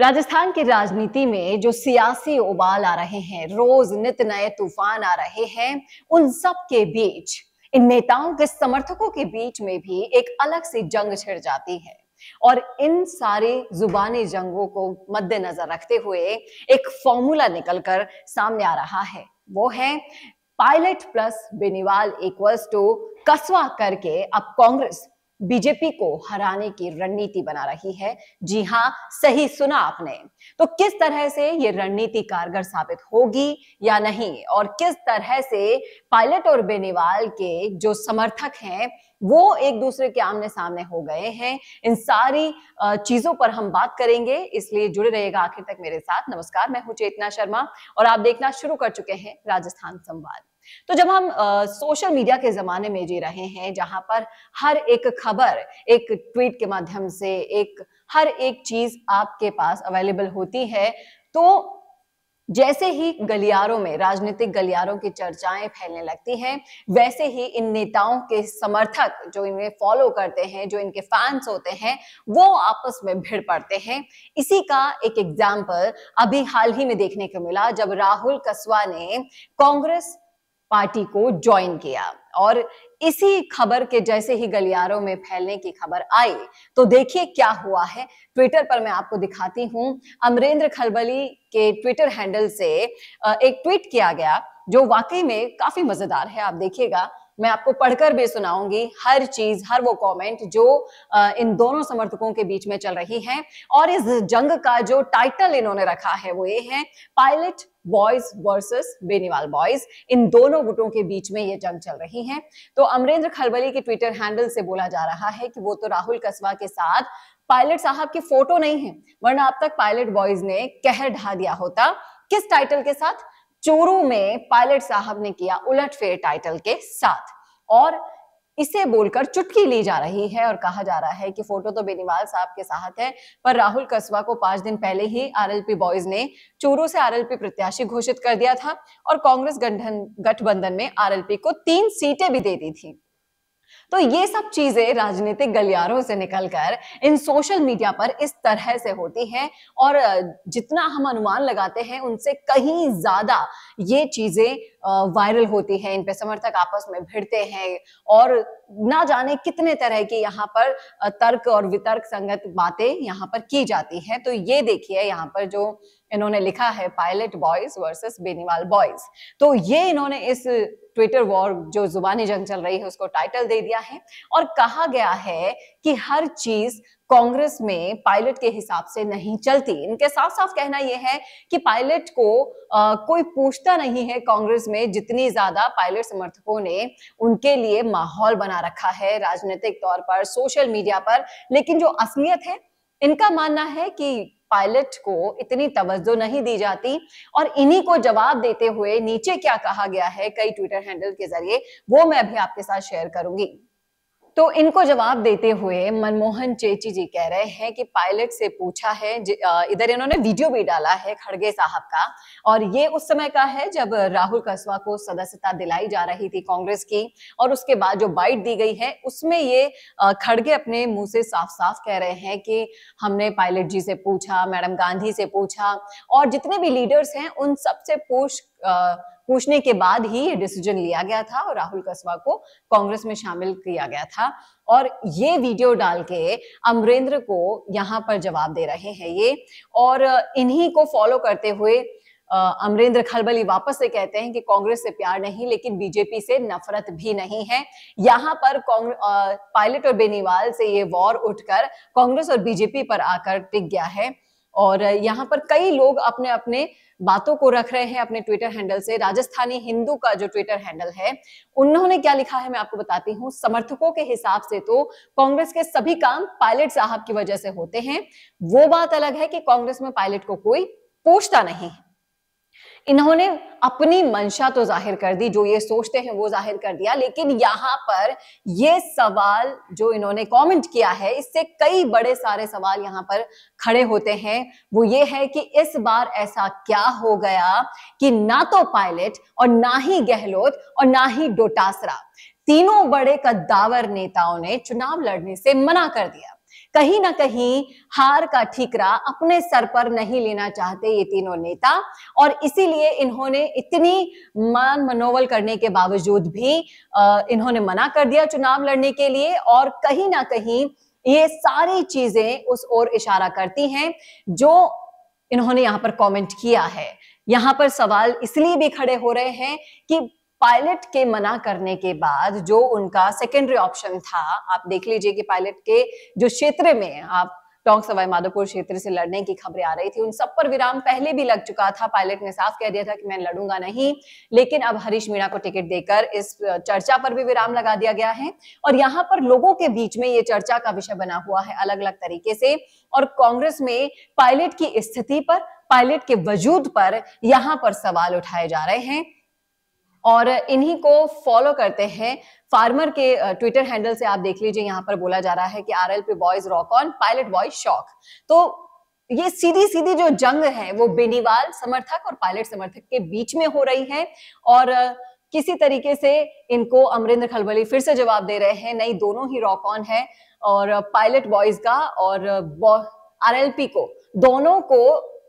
राजस्थान की राजनीति में जो सियासी उबाल आ रहे हैं रोज नित नए तूफान आ रहे हैं उन सब के बीच इन नेताओं के समर्थकों के बीच में भी एक अलग सी जंग छिड़ जाती है और इन सारे जुबानी जंगों को मद्देनजर रखते हुए एक फॉर्मूला निकलकर सामने आ रहा है वो है Pilot plus Beniwal equals to कसवा करके अब कांग्रेस बीजेपी को हराने की रणनीति बना रही है जी हाँ सही सुना आपने तो किस तरह से ये रणनीति कारगर साबित होगी या नहीं और किस तरह से पायलट और बेनीवाल के जो समर्थक हैं वो एक दूसरे के आमने सामने हो गए हैं इन सारी चीजों पर हम बात करेंगे इसलिए जुड़े रहेगा आखिर तक मेरे साथ नमस्कार मैं हूं चेतना शर्मा और आप देखना शुरू कर चुके हैं राजस्थान संवाद तो जब हम सोशल मीडिया के जमाने में जी रहे हैं जहां पर हर एक खबर एक ट्वीट के माध्यम से एक हर एक चीज आपके पास अवेलेबल होती है तो जैसे ही गलियारों में राजनीतिक गलियारों की चर्चाएं फैलने लगती हैं वैसे ही इन नेताओं के समर्थक जो इन्हें फॉलो करते हैं जो इनके फैंस होते हैं वो आपस में भिड़ पड़ते हैं इसी का एक एग्जाम्पल अभी हाल ही में देखने को मिला जब राहुल कस्वा ने कांग्रेस पार्टी को ज्वाइन किया और इसी खबर के जैसे ही गलियारों में फैलने की खबर आई तो देखिए क्या हुआ है ट्विटर पर मैं आपको दिखाती हूं अमरेंद्र खलबली के ट्विटर हैंडल से एक ट्वीट किया गया जो वाकई में काफी मजेदार है आप देखिएगा मैं आपको पढ़कर भी सुनाऊंगी हर चीज हर वो कमेंट जो इन दोनों समर्थकों के बीच में चल रही है और इस जंग का जो टाइटल इन्होंने रखा है वो ये है Pilot boys versus Beniwal boys इन दोनों गुटों के बीच में ये जंग चल रही है तो अमरेंद्र खलबली के ट्विटर हैंडल से बोला जा रहा है कि वो तो राहुल कस्बा के साथ पायलट साहब की फोटो नहीं है वरना अब तक पायलट बॉयज ने कहर ढा दिया होता किस टाइटल के साथ चोरू में पायलट साहब ने किया उलटफेर टाइटल के साथ और इसे बोलकर चुटकी ली जा रही है और कहा जा रहा है कि फोटो तो बेनीवाल साहब के साथ है पर राहुल कस्बा को पांच दिन पहले ही आरएलपी बॉयज ने चोरू से आरएलपी प्रत्याशी घोषित कर दिया था और कांग्रेस गठबंधन में आरएलपी को तीन सीटें भी दे दी थी तो ये सब चीजें राजनीतिक गलियारों से निकलकर इन सोशल मीडिया पर इस तरह से होती हैं और जितना हम अनुमान लगाते हैं उनसे कहीं ज्यादा ये चीजें वायरल होती हैं इन पे समर्थक आपस में भिड़ते हैं और ना जाने कितने तरह की यहाँ पर तर्क और वितर्क संगत बातें यहाँ पर की जाती हैं तो ये देखिए यहाँ पर जो इन्होंने लिखा है Pilot boys versus Beniwal boys तो ये इन्होंने इस ट्विटर वॉर जो जुबानी जंग चल रही है उसको टाइटल दे दिया है और कहा गया है कि हर चीज कांग्रेस में पायलट के हिसाब से नहीं चलती इनके साफ साफ कहना यह है कि पायलट को आ, कोई पूछता नहीं है कांग्रेस में जितनी ज्यादा पायलट समर्थकों ने उनके लिए माहौल बना रखा है राजनीतिक तौर पर सोशल मीडिया पर लेकिन जो असलियत है इनका मानना है कि पायलट को इतनी तवज्जो नहीं दी जाती और इन्हीं को जवाब देते हुए नीचे क्या कहा गया है कई ट्विटर हैंडल के जरिए वो मैं अभी आपके साथ शेयर करूंगी तो इनको जवाब देते हुए मनमोहन चेची जी कह रहे हैं कि पायलट से पूछा है इधर इन्होंने वीडियो भी डाला है खड़गे साहब का और ये उस समय का है जब राहुल कस्बा को सदस्यता दिलाई जा रही थी कांग्रेस की और उसके बाद जो बाइट दी गई है उसमें ये खड़गे अपने मुंह से साफ साफ कह रहे हैं कि हमने पायलट जी से पूछा मैडम गांधी से पूछा और जितने भी लीडर्स हैं उन सबसे पूछ पूछने के बाद ही ये डिसीजन लिया गया था और राहुल कस्बा को कांग्रेस में शामिल किया गया था और ये वीडियो डाल के अमरेंद्र को यहाँ पर जवाब दे रहे हैं ये और इन्हीं को फॉलो करते हुए अमरेंद्र खलबली वापस से कहते हैं कि कांग्रेस से प्यार नहीं लेकिन बीजेपी से नफरत भी नहीं है यहाँ पर पायलट और बेनीवाल से ये वॉर उठकर कांग्रेस और बीजेपी पर आकर टिक गया है और यहाँ पर कई लोग अपने अपने बातों को रख रहे हैं अपने ट्विटर हैंडल से राजस्थानी हिंदू का जो ट्विटर हैंडल है उन्होंने क्या लिखा है मैं आपको बताती हूँ समर्थकों के हिसाब से तो कांग्रेस के सभी काम पायलट साहब की वजह से होते हैं वो बात अलग है कि कांग्रेस में पायलट को कोई पूछता नहीं है इन्होंने अपनी मंशा तो जाहिर कर दी जो ये सोचते हैं वो जाहिर कर दिया लेकिन यहाँ पर ये सवाल जो इन्होंने कमेंट किया है इससे कई बड़े सारे सवाल यहाँ पर खड़े होते हैं वो ये है कि इस बार ऐसा क्या हो गया कि ना तो पायलट और ना ही गहलोत और ना ही डोटासरा तीनों बड़े कद्दावर नेताओं ने चुनाव लड़ने से मना कर दिया कहीं ना कहीं हार का ठीकरा अपने सर पर नहीं लेना चाहते ये तीनों नेता और इसीलिए इन्होंने इतनी मान मनोवल करने के बावजूद भी इन्होंने मना कर दिया चुनाव लड़ने के लिए और कहीं ना कहीं ये सारी चीजें उस ओर इशारा करती हैं जो इन्होंने यहाँ पर कमेंट किया है यहाँ पर सवाल इसलिए भी खड़े हो रहे हैं कि पायलट के मना करने के बाद जो उनका सेकेंडरी ऑप्शन था आप देख लीजिए कि पायलट के जो क्षेत्र में आप टोंक सवाई माधोपुर क्षेत्र से लड़ने की खबरें आ रही थी उन सब पर विराम पहले भी लग चुका था पायलट ने साफ कह दिया था कि मैं लड़ूंगा नहीं लेकिन अब हरीश मीणा को टिकट देकर इस चर्चा पर भी विराम लगा दिया गया है और यहाँ पर लोगों के बीच में ये चर्चा का विषय बना हुआ है अलग अलग तरीके से और कांग्रेस में पायलट की स्थिति पर पायलट के वजूद पर यहाँ पर सवाल उठाए जा रहे हैं और इन्हीं को फॉलो करते हैं फार्मर के ट्विटर हैंडल से आप देख लीजिए यहाँ पर बोला जा रहा है कि R L P boys rock on Pilot boy shock तो ये सीधी सीधी जो जंग है वो बेनीवाल समर्थक और पायलट समर्थक के बीच में हो रही है और किसी तरीके से इनको अमरिंदर खलबली फिर से जवाब दे रहे हैं नहीं दोनों ही रॉक ऑन है और पायलट बॉयज का और पी को दोनों को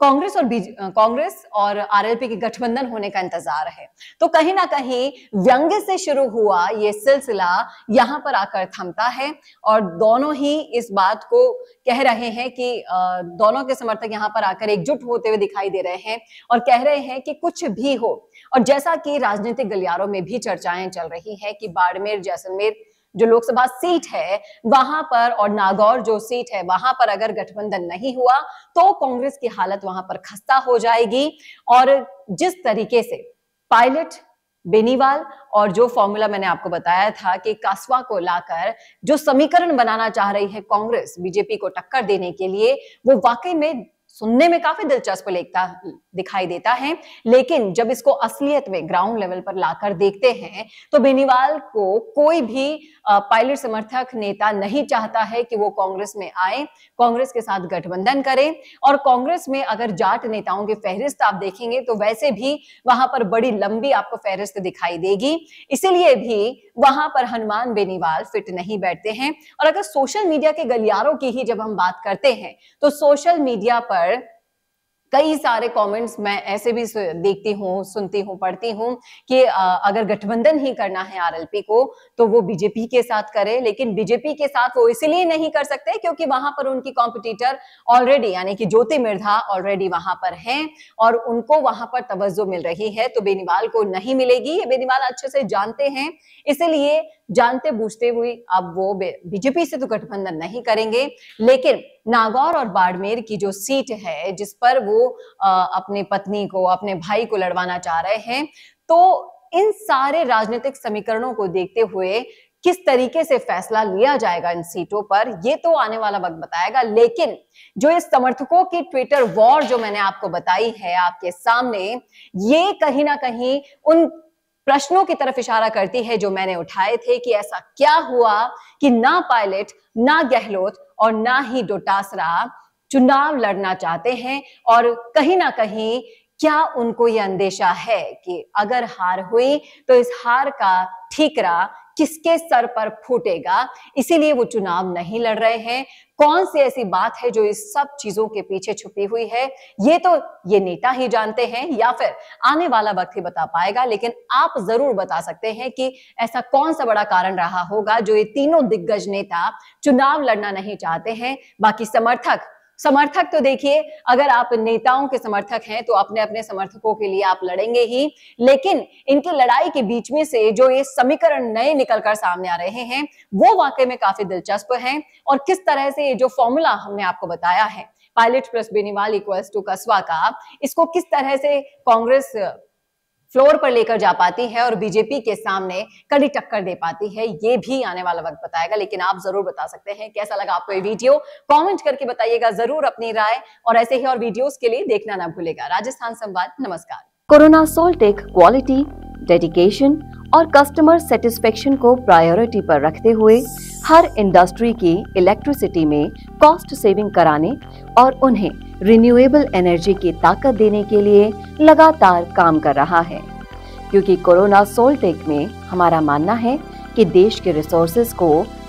कांग्रेस और कांग्रेस और आरएलपी के गठबंधन होने का इंतजार है तो कहीं ना कहीं व्यंग्य से शुरू हुआ ये सिलसिला यहां पर आकर थमता है और दोनों ही इस बात को कह रहे हैं कि दोनों के समर्थक यहाँ पर आकर एकजुट होते हुए दिखाई दे रहे हैं और कह रहे हैं कि कुछ भी हो और जैसा कि राजनीतिक गलियारों में भी चर्चाएं चल रही है कि बाड़मेर जैसलमेर जो लोकसभा सीट है वहां पर और नागौर जो सीट है वहां पर अगर गठबंधन नहीं हुआ तो कांग्रेस की हालत वहां पर खस्ता हो जाएगी और जिस तरीके से पायलट बेनीवाल और जो फॉर्मूला मैंने आपको बताया था कि कासवा को लाकर जो समीकरण बनाना चाह रही है कांग्रेस बीजेपी को टक्कर देने के लिए वो वाकई में सुनने में काफी दिलचस्प लेखता दिखाई देता है लेकिन जब इसको असलियत में ग्राउंड लेवल पर लाकर देखते हैं तो बेनीवाल को कोई भी पायलट समर्थक नेता नहीं चाहता है कि वो कांग्रेस में आए कांग्रेस के साथ गठबंधन करें और कांग्रेस में अगर जाट नेताओं की फहरिस्त आप देखेंगे तो वैसे भी वहां पर बड़ी लंबी आपको फहरिस्त दिखाई देगी इसीलिए भी वहां पर हनुमान बेनीवाल फिट नहीं बैठते हैं और अगर सोशल मीडिया के गलियारों की ही जब हम बात करते हैं तो सोशल मीडिया पर कई सारे कमेंट्स मैं ऐसे भी देखती हूँ सुनती हूँ पढ़ती हूँ कि अगर गठबंधन ही करना है आरएलपी को तो वो बीजेपी के साथ करे लेकिन बीजेपी के साथ वो इसलिए नहीं कर सकते क्योंकि वहां पर उनकी कॉम्पिटिटर ऑलरेडी यानी कि ज्योति मिर्धा ऑलरेडी वहां पर है और उनको वहां पर तवज्जो मिल रही है तो बेनीवाल को नहीं मिलेगी ये बेनीवाल अच्छे से जानते हैं इसीलिए जानते बूझते हुए अब वो बीजेपी से तो गठबंधन नहीं करेंगे लेकिन नागौर और बाड़मेर की जो सीट है जिस पर वो अपने पत्नी को अपने भाई को लड़वाना चाह रहे हैं तो इन सारे राजनीतिक समीकरणों को देखते हुए किस तरीके से फैसला लिया जाएगा इन सीटों पर ये तो आने वाला वक्त बताएगा लेकिन जो इस समर्थकों की ट्विटर वॉर जो मैंने आपको बताई है आपके सामने ये कहीं ना कहीं उन प्रश्नों की तरफ इशारा करती है जो मैंने उठाए थे कि ऐसा क्या हुआ कि ना पायलट ना गहलोत और ना ही डोटासरा चुनाव लड़ना चाहते हैं और कहीं ना कहीं क्या उनको ये अंदेशा है कि अगर हार हुई तो इस हार का ठीकरा किसके सर पर फूटेगा इसीलिए वो चुनाव नहीं लड़ रहे हैं कौन सी ऐसी बात है जो इस सब चीजों के पीछे छुपी हुई है ये तो ये नेता ही जानते हैं या फिर आने वाला वक्त ही बता पाएगा लेकिन आप जरूर बता सकते हैं कि ऐसा कौन सा बड़ा कारण रहा होगा जो ये तीनों दिग्गज नेता चुनाव लड़ना नहीं चाहते हैं बाकी समर्थक समर्थक तो देखिए अगर आप नेताओं के समर्थक हैं तो अपने अपने समर्थकों के लिए आप लड़ेंगे ही लेकिन इनकी लड़ाई के बीच में से जो ये समीकरण नए निकल कर सामने आ रहे हैं वो वाकई में काफी दिलचस्प है और किस तरह से ये जो फॉर्मूला हमने आपको बताया है Pilot plus Beniwal equals to कस्बा का इसको किस तरह से कांग्रेस फ्लोर पर लेकर जा पाती है और बीजेपी के सामने कड़ी टक्कर दे पाती है ये भी आने वाला वक्त बताएगा लेकिन आप जरूर बता सकते हैं कैसा लगा आपको ये वीडियो कमेंट करके बताइएगा जरूर अपनी राय और ऐसे ही और वीडियोस के लिए देखना ना भूलेगा राजस्थान संवाद नमस्कार कोरोना सोल्टेक क्वालिटी डेडिकेशन और कस्टमर सेटिस्फेक्शन को प्रायोरिटी पर रखते हुए हर इंडस्ट्री की इलेक्ट्रिसिटी में कॉस्ट सेविंग कराने और उन्हें रिन्यूएबल एनर्जी की ताकत देने के लिए लगातार काम कर रहा है क्योंकि कोरोना सोलटेक में हमारा मानना है कि देश के रिसोर्सेज को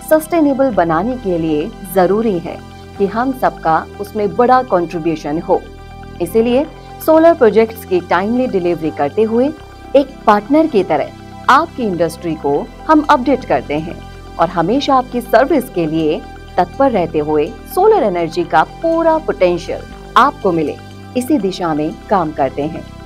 सस्टेनेबल बनाने के लिए ज़रूरी है कि हम सबका उसमें बड़ा कंट्रीब्यूशन हो इसीलिए सोलर प्रोजेक्ट्स की टाइमली डिलीवरी करते हुए एक पार्टनर की तरह आपकी इंडस्ट्री को हम अपडेट करते हैं और हमेशा आपकी सर्विस के लिए तत्पर रहते हुए सोलर एनर्जी का पूरा पोटेंशियल आपको मिले इसी दिशा में काम करते हैं